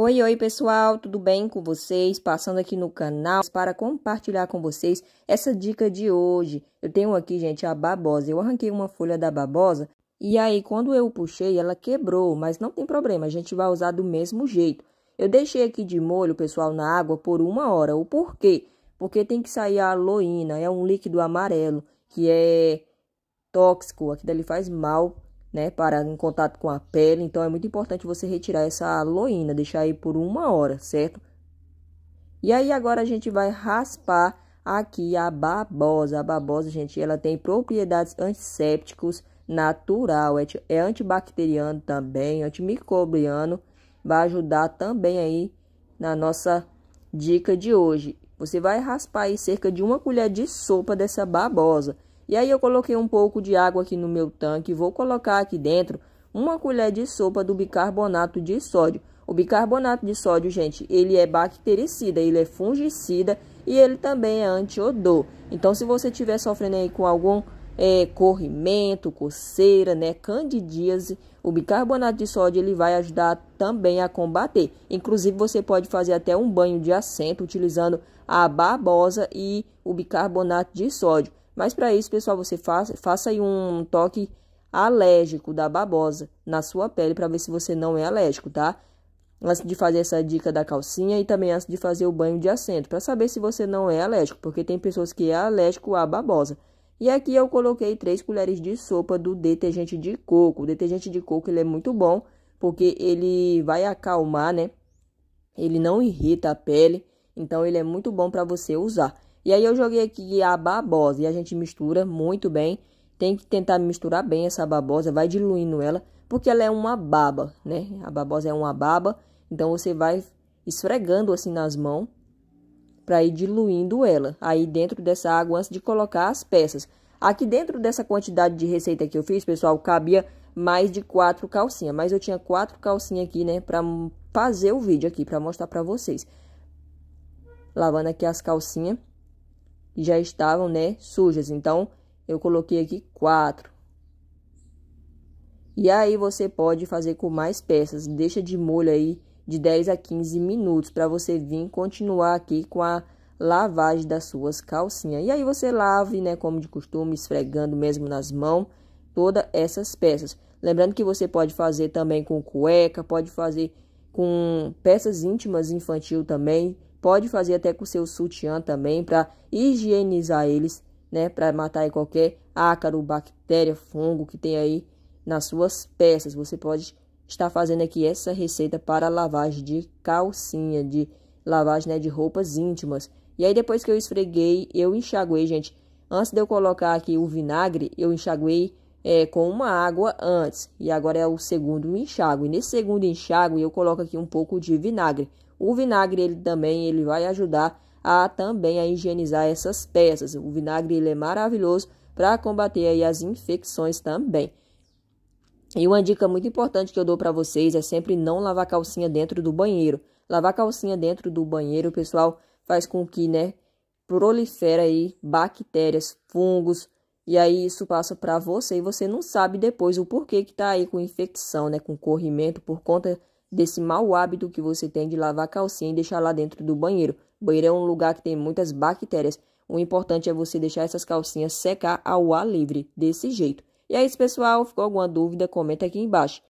Oi, oi pessoal, tudo bem com vocês? Passando aqui no canal para compartilhar com vocês essa dica de hoje. Eu tenho aqui, gente, a babosa. Eu arranquei uma folha da babosa e aí quando eu puxei ela quebrou, mas não tem problema, a gente vai usar do mesmo jeito. Eu deixei aqui de molho, pessoal, na água por uma hora. O porquê? Porque tem que sair a aloína, é um líquido amarelo que é tóxico, aqui dele faz mal né, para em contato com a pele. Então é muito importante você retirar essa aloína, deixar aí por uma hora, certo? E aí agora a gente vai raspar aqui a babosa. A babosa, gente, ela tem propriedades antissépticos natural, é, é antibacteriano também, antimicrobiano. Vai ajudar também aí na nossa dica de hoje. Você vai raspar aí cerca de uma colher de sopa dessa babosa. E aí eu coloquei um pouco de água aqui no meu tanque, vou colocar aqui dentro uma colher de sopa do bicarbonato de sódio. O bicarbonato de sódio, gente, ele é bactericida, ele é fungicida e ele também é antiodor. Então, se você estiver sofrendo aí com algum é, corrimento, coceira, né, candidíase, o bicarbonato de sódio ele vai ajudar também a combater. Inclusive, você pode fazer até um banho de assento utilizando a babosa e o bicarbonato de sódio. Mas para isso, pessoal, você faça, faça aí um toque alérgico da babosa na sua pele para ver se você não é alérgico, tá? Antes de fazer essa dica da calcinha e também antes de fazer o banho de assento, para saber se você não é alérgico, porque tem pessoas que é alérgico à babosa. E aqui eu coloquei 3 colheres de sopa do detergente de coco. O detergente de coco ele é muito bom, porque ele vai acalmar, né? Ele não irrita a pele, então ele é muito bom para você usar. E aí eu joguei aqui a babosa e a gente mistura muito bem. Tem que tentar misturar bem essa babosa, vai diluindo ela, porque ela é uma baba, né? A babosa é uma baba, então você vai esfregando assim nas mãos para ir diluindo ela aí dentro dessa água antes de colocar as peças. Aqui dentro dessa quantidade de receita que eu fiz, pessoal, cabia mais de quatro calcinhas, mas eu tinha quatro calcinhas aqui, né, para fazer o vídeo aqui para mostrar para vocês. Lavando aqui as calcinhas já estavam, né, sujas. Então, eu coloquei aqui quatro. E aí você pode fazer com mais peças. Deixa de molho aí de 10 a 15 minutos para você vir continuar aqui com a lavagem das suas calcinhas. E aí você lave, né, como de costume, esfregando mesmo nas mãos todas essas peças. Lembrando que você pode fazer também com cueca, pode fazer com peças íntimas infantil também. Pode fazer até com o seu sutiã também para higienizar eles, né? Para matar qualquer ácaro, bactéria, fungo que tem aí nas suas peças. Você pode estar fazendo aqui essa receita para lavagem de calcinha, de lavagem né, de roupas íntimas. E aí depois que eu esfreguei, eu enxaguei, gente. Antes de eu colocar aqui o vinagre, eu enxaguei é, com uma água antes. E agora é o segundo enxágue. E nesse segundo enxágue, eu coloco aqui um pouco de vinagre. O vinagre ele também ele vai ajudar a também a higienizar essas peças. O vinagre ele é maravilhoso para combater aí as infecções também. E uma dica muito importante que eu dou para vocês é sempre não lavar calcinha dentro do banheiro. Lavar calcinha dentro do banheiro, pessoal, faz com que, né, prolifera aí bactérias, fungos, e aí isso passa para você e você não sabe depois o porquê que tá aí com infecção, né, com corrimento por conta desse mau hábito que você tem de lavar a calcinha e deixar lá dentro do banheiro. O banheiro é um lugar que tem muitas bactérias. O importante é você deixar essas calcinhas secar ao ar livre, desse jeito. E é isso, pessoal. Ficou alguma dúvida? Comenta aqui embaixo.